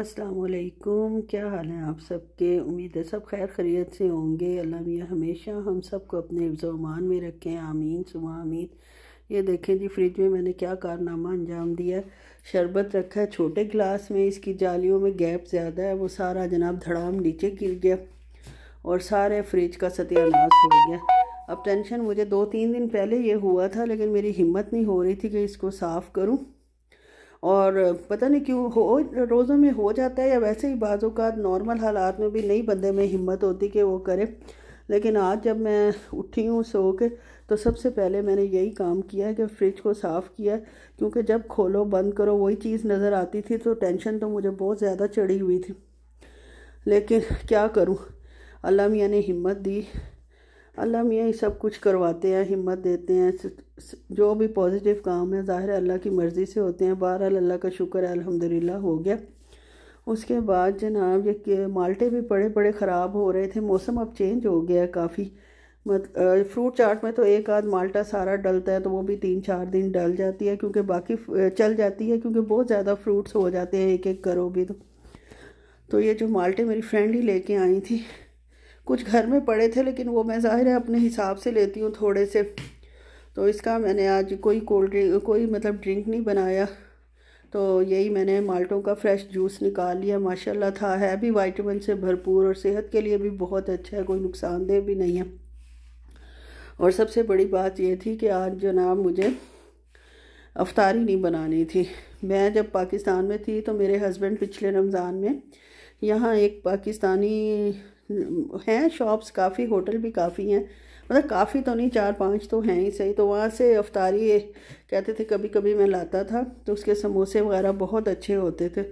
असलकुम क्या हाल है आप सबके उम्मीद है सब खैर खरीत से होंगे अल्लाह मियाँ हमेशा हम सबको अपने हिफ्जमान में रखें आमीन सुबह आमीन ये देखें जी फ्रिज में मैंने क्या कारनामा अंजाम दिया शरबत रखा है छोटे गिलास में इसकी जालियों में गैप ज़्यादा है वो सारा जनाब धड़ाम नीचे गिर गया और सारे फ्रिज का सत्यानाश हो गया अब टेंशन मुझे दो तीन दिन पहले ये हुआ था लेकिन मेरी हिम्मत नहीं हो रही थी कि इसको साफ़ करूँ और पता नहीं क्यों हो रोज़ों में हो जाता है या वैसे ही बाज़ अवत नॉर्मल हालात में भी नहीं बंदे में हिम्मत होती कि वो करे लेकिन आज जब मैं उठी हूँ सो के तो सबसे पहले मैंने यही काम किया है कि फ्रिज को साफ़ किया क्योंकि जब खोलो बंद करो वही चीज़ नज़र आती थी तो टेंशन तो मुझे बहुत ज़्यादा चढ़ी हुई थी लेकिन क्या करूँ अल्लाह मियाँ ने हिम्मत दी अल्लाह मियाँ ही सब कुछ करवाते हैं हिम्मत देते हैं जो भी पॉजिटिव काम है ज़ाहिर अल्लाह की मर्ज़ी से होते हैं बहरहाल अल्लाह का शुक्र है अलहमदिल्ला हो गया उसके बाद जनाब ये माल्टे भी बड़े बड़े ख़राब हो रहे थे मौसम अब चेंज हो गया है काफ़ी मत फ्रूट चाट में तो एक आध माल्टा सारा डलता है तो वो भी तीन चार दिन डल जाती है क्योंकि बाकी चल जाती है क्योंकि बहुत ज़्यादा फ्रूट्स हो जाते हैं एक एक करो भी तो तो ये जो माल्टे मेरी फ्रेंड ही लेके आई थी कुछ घर में पड़े थे लेकिन वो मैं ज़ाहिर है अपने हिसाब से लेती हूँ थोड़े से तो इसका मैंने आज कोई कोल्ड ड्रिंक कोई मतलब ड्रिंक नहीं बनाया तो यही मैंने माल्टों का फ्रेश जूस निकाल लिया माशाल्लाह था है भी वाइटमिन से भरपूर और सेहत के लिए भी बहुत अच्छा है कोई नुकसानदेह भी नहीं है और सबसे बड़ी बात यह थी कि आज जनाब मुझे अफतारी नहीं बनानी थी मैं जब पाकिस्तान में थी तो मेरे हस्बैंड पिछले रमज़ान में यहाँ एक पाकिस्तानी हैं शॉप्स काफ़ी होटल भी काफ़ी हैं मतलब काफ़ी तो नहीं चार पांच तो हैं ही सही तो वहाँ से अफ्तारी कहते थे कभी कभी मैं लाता था तो उसके समोसे वगैरह बहुत अच्छे होते थे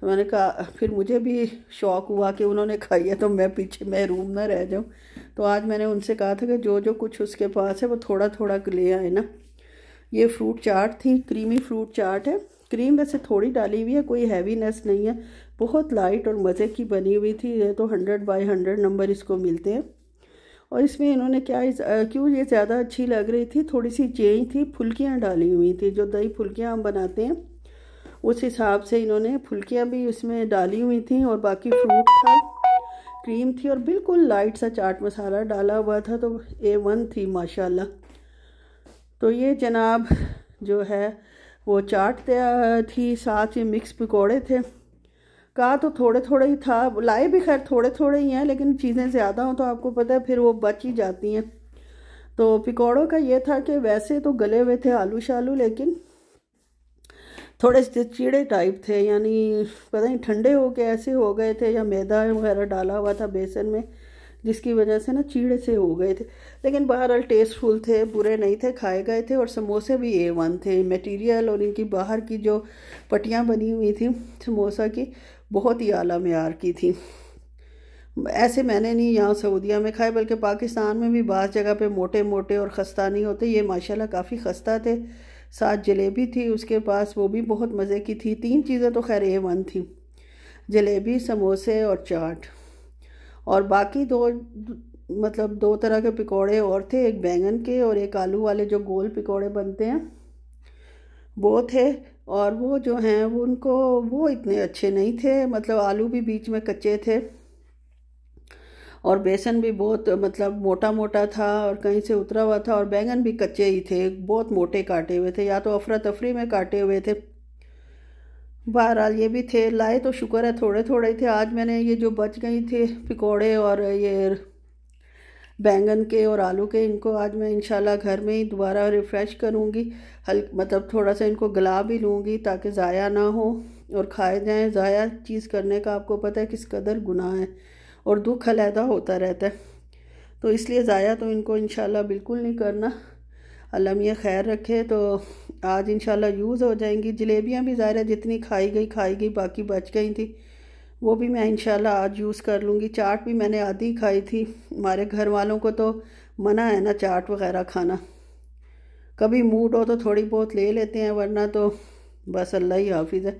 तो मैंने कहा फिर मुझे भी शौक़ हुआ कि उन्होंने खाई है तो मैं पीछे मैं रूम ना रह जाऊँ तो आज मैंने उनसे कहा था कि जो जो कुछ उसके पास है वो थोड़ा थोड़ा ले आए ना ये फ्रूट चाट थी क्रीमी फ्रूट चाट है क्रीम वैसे थोड़ी डाली हुई है कोई हैवीनेस नहीं है बहुत लाइट और मज़े की बनी हुई थी ये तो हंड्रेड बाई हंड्रेड नंबर इसको मिलते हैं और इसमें इन्होंने क्या इस, क्यों ये ज़्यादा अच्छी लग रही थी थोड़ी सी चेंज थी फुल्कियाँ डाली हुई थी जो दही फुल्कियाँ हम बनाते हैं उस हिसाब से इन्होंने फुल्कियाँ भी इसमें डाली हुई थी और बाकी फ्रूट था क्रीम थी और बिल्कुल लाइट सा चाट मसाला डाला हुआ था तो ए वन थी माशाल्लाह तो ये जनाब जो है वो चाट थी साथ ही मिक्स पकौड़े थे कहा तो थोड़े थोड़े ही था लाए भी खैर थोड़े थोड़े ही हैं लेकिन चीज़ें ज़्यादा हों तो आपको पता है फिर वो बच ही जाती हैं तो पकौड़ों का ये था कि वैसे तो गले हुए थे आलू शालू लेकिन थोड़े से चीड़े टाइप थे यानी पता नहीं ठंडे हो के ऐसे हो गए थे या मैदा वगैरह डाला हुआ था बेसन में जिसकी वजह से ना चीड़े से हो गए थे लेकिन बहरहाल टेस्टफुल थे बुरे नहीं थे खाए गए थे और समोसे भी ए वन थे मटेरियल और इनकी बाहर की जो पट्टियाँ बनी हुई थी समोसा की बहुत ही आला मैार की थी ऐसे मैंने नहीं यहाँ सऊदिया में खाए बल्कि पाकिस्तान में भी बाज़ जगह पे मोटे मोटे और खस्ता नहीं होते ये माशाल्लाह काफ़ी खस्ता थे साथ जलेबी थी उसके पास वो भी बहुत मज़े की थी तीन चीज़ें तो खैर ए वन थी जलेबी समोसे और चाट और बाकी दो मतलब दो तरह के पकोड़े और थे एक बैंगन के और एक आलू वाले जो गोल पकोड़े बनते हैं वो थे और वो जो हैं वो उनको वो इतने अच्छे नहीं थे मतलब आलू भी बीच में कच्चे थे और बेसन भी बहुत मतलब मोटा मोटा था और कहीं से उतरा हुआ था और बैंगन भी कच्चे ही थे बहुत मोटे काटे हुए थे या तो अफरा तफरी में काटे हुए थे बहरहाल ये भी थे लाए तो शुक्र है थोड़े थोड़े थे आज मैंने ये जो बच गई थे पकोड़े और ये बैंगन के और आलू के इनको आज मैं इंशाल्लाह घर में ही दोबारा रिफ़्रेश करूँगी हल मतलब थोड़ा सा इनको गला भी लूँगी ताकि ज़ाया ना हो और खाए जाएँ ज़ाया चीज़ करने का आपको पता है किस कदर गुनाह है और दुख अलहदा होता रहता है तो इसलिए ज़ाया तो इनको इनशाला बिल्कुल नहीं करना अल्लाह मियाँ खैर रखे तो आज इन यूज़ हो जाएंगी जलेबियाँ भी ज़ाहिर है जितनी खाई गई खाई गई बाकी बच गई थी वो भी मैं इन आज यूज़ कर लूँगी चाट भी मैंने आधी खाई थी हमारे घर वालों को तो मना है ना चाट वगैरह खाना कभी मूड हो तो थोड़ी बहुत ले लेते हैं वरना तो बस अल्लाह ही हाफिज़ है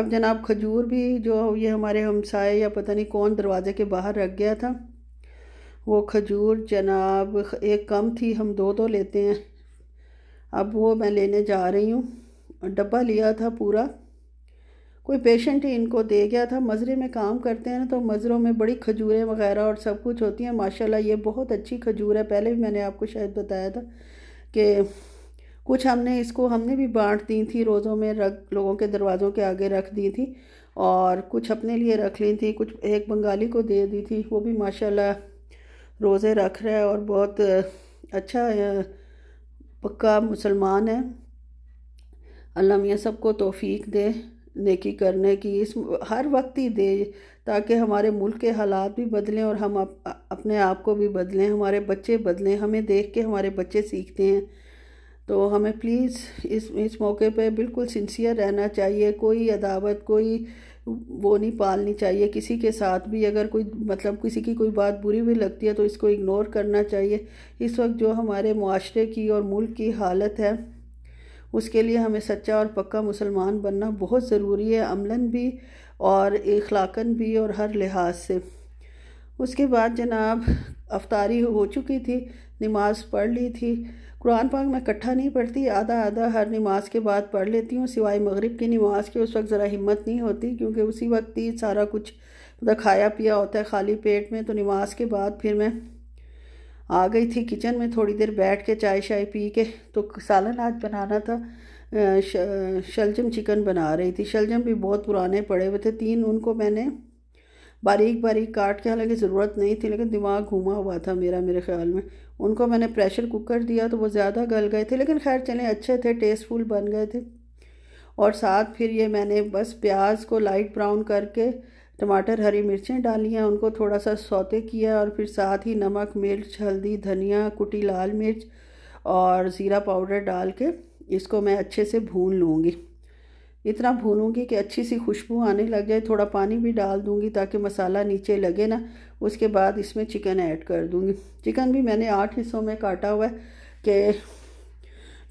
अब जनाब खजूर भी जो ये हमारे हमसाए या पता नहीं कौन दरवाजे के बाहर रख गया था वो खजूर जनाब एक कम थी हम दो दो लेते हैं अब वो मैं लेने जा रही हूँ डब्बा लिया था पूरा कोई पेशेंट ही इनको दे गया था मज़रे में काम करते हैं ना तो मज़रों में बड़ी खजूरें वगैरह और सब कुछ होती हैं माशाल्लाह ये बहुत अच्छी खजूर है पहले भी मैंने आपको शायद बताया था कि कुछ हमने इसको हमने भी बांट दी थी रोज़ों में रख लोगों के दरवाज़ों के आगे रख दी थी और कुछ अपने लिए रख ली थी कुछ एक बंगाली को दे दी थी वो भी माशाल्लाह रोज़े रख रहा है और बहुत अच्छा पक्का मुसलमान है अल्लाह मियाँ सबको तोफ़ी दे नेकी करने की इस हर वक्त ही दे ताकि हमारे मुल्क के हालात भी बदलें और हम अप, अपने आप को भी बदलें हमारे बच्चे बदलें हमें देख के हमारे बच्चे सीखते हैं तो हमें प्लीज़ इस इस मौके पे बिल्कुल सिंसियर रहना चाहिए कोई अदावत कोई वो नहीं पालनी चाहिए किसी के साथ भी अगर कोई मतलब किसी की कोई बात बुरी भी लगती है तो इसको इग्नोर करना चाहिए इस वक्त जो हमारे माशरे की और मुल्क की हालत है उसके लिए हमें सच्चा और पक्का मुसलमान बनना बहुत ज़रूरी है अमलन भी और इखलाकन भी और हर लिहाज से उसके बाद जनाब अफ्तारी हो चुकी थी नमाज़ पढ़ ली थी कुरान पाक मैं इकट्ठा नहीं पढ़ती आधा आधा हर नमाज के बाद पढ़ लेती हूँ सिवाय मगरिब की नमाज के उस वक्त ज़रा हिम्मत नहीं होती क्योंकि उसी वक्त ही सारा कुछ मतलब खाया पिया होता है खाली पेट में तो नमाज के बाद फिर मैं आ गई थी किचन में थोड़ी देर बैठ के चाय शाय पी के तो सालन आज बनाना था शलजम चिकन बना रही थी शलजम भी बहुत पुराने पड़े हुए थे तीन उनको मैंने बारीक बारीक काट के हालांकि ज़रूरत नहीं थी लेकिन दिमाग घूमा हुआ था मेरा मेरे ख्याल में उनको मैंने प्रेशर कुकर दिया तो वो ज़्यादा गल गए थे लेकिन खैर चले अच्छे थे टेस्टफुल बन गए थे और साथ फिर ये मैंने बस प्याज को लाइट ब्राउन करके टमाटर हरी मिर्चें डाली हैं उनको थोड़ा सा सौते किया और फिर साथ ही नमक मिर्च हल्दी धनिया कुटी लाल मिर्च और ज़ीरा पाउडर डाल के इसको मैं अच्छे से भून लूँगी इतना भूनूंगी कि अच्छी सी खुशबू आने लग जाए थोड़ा पानी भी डाल दूंगी ताकि मसाला नीचे लगे ना उसके बाद इसमें चिकन ऐड कर दूंगी चिकन भी मैंने आठ हिस्सों में काटा हुआ है कि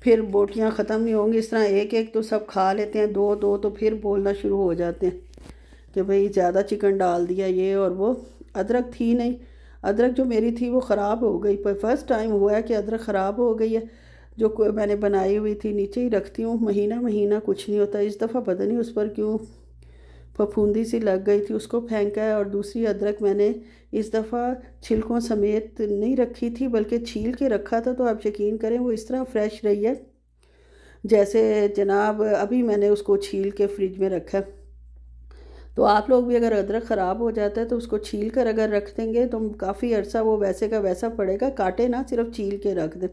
फिर बोटियाँ ख़त्म नहीं होंगी इस तरह एक एक तो सब खा लेते हैं दो दो तो फिर बोलना शुरू हो जाते हैं कि भाई ज़्यादा चिकन डाल दिया ये और वो अदरक थी नहीं अदरक जो मेरी थी वो ख़राब हो गई पर फर्स्ट टाइम हुआ है कि अदरक ख़राब हो गई है जो मैंने बनाई हुई थी नीचे ही रखती हूँ महीना महीना कुछ नहीं होता इस दफ़ा पता नहीं उस पर क्यों फफूंदी सी लग गई थी उसको फेंका है और दूसरी अदरक मैंने इस दफ़ा छिलकों समेत नहीं रखी थी बल्कि छील के रखा था तो आप यकीन करें वो इस तरह फ्रेश रही है जैसे जनाब अभी मैंने उसको छील के फ्रिज में रखा तो आप लोग भी अगर अदरक ख़राब हो जाता है तो उसको छील कर अगर रख देंगे तो काफ़ी अर्सा वो वैसे का वैसा पड़ेगा काटे ना सिर्फ छील के रख दें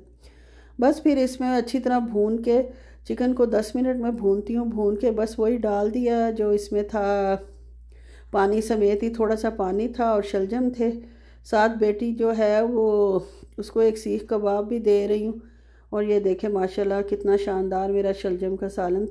बस फिर इसमें अच्छी तरह भून के चिकन को दस मिनट में भूनती हूँ भून के बस वही डाल दिया जो इसमें था पानी समेत ही थोड़ा सा पानी था और शलजम थे साथ बेटी जो है वो उसको एक सीख कबाब भी दे रही हूँ और ये देखें माशाल्लाह कितना शानदार मेरा शलजम का सालन